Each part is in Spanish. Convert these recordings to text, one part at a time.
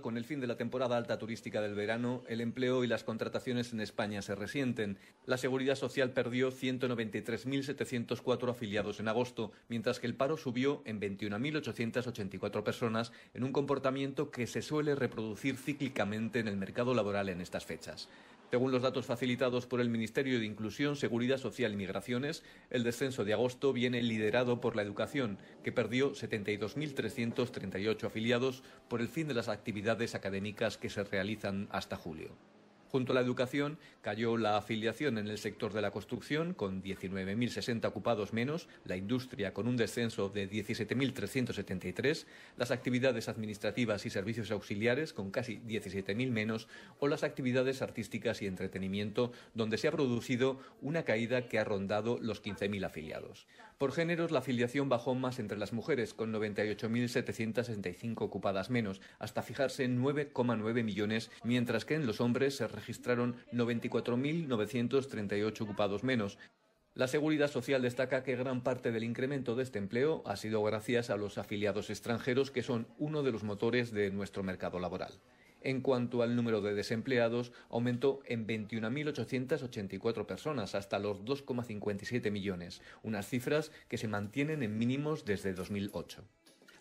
Con el fin de la temporada alta turística del verano, el empleo y las contrataciones en España se resienten. La Seguridad Social perdió 193.704 afiliados en agosto, mientras que el paro subió en 21.884 personas, en un comportamiento que se suele reproducir cíclicamente en el mercado laboral en estas fechas. Según los datos facilitados por el Ministerio de Inclusión, Seguridad Social y Migraciones, el descenso de agosto viene liderado por la educación, que perdió 72.338 afiliados por el fin de las actividades actividades académicas que se realizan hasta julio. Junto a la educación, cayó la afiliación en el sector de la construcción, con 19.060 ocupados menos, la industria con un descenso de 17.373, las actividades administrativas y servicios auxiliares con casi 17.000 menos, o las actividades artísticas y entretenimiento, donde se ha producido una caída que ha rondado los 15.000 afiliados. Por géneros, la afiliación bajó más entre las mujeres, con 98.765 ocupadas menos, hasta fijarse en 9,9 millones, mientras que en los hombres se registró registraron 94.938 ocupados menos. La Seguridad Social destaca que gran parte del incremento de este empleo ha sido gracias a los afiliados extranjeros, que son uno de los motores de nuestro mercado laboral. En cuanto al número de desempleados, aumentó en 21.884 personas hasta los 2,57 millones, unas cifras que se mantienen en mínimos desde 2008.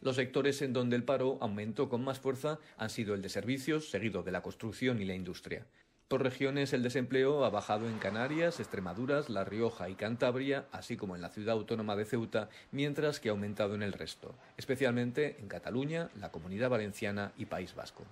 Los sectores en donde el paro aumentó con más fuerza han sido el de servicios, seguido de la construcción y la industria. Por regiones, el desempleo ha bajado en Canarias, Extremaduras, La Rioja y Cantabria, así como en la ciudad autónoma de Ceuta, mientras que ha aumentado en el resto, especialmente en Cataluña, la Comunidad Valenciana y País Vasco.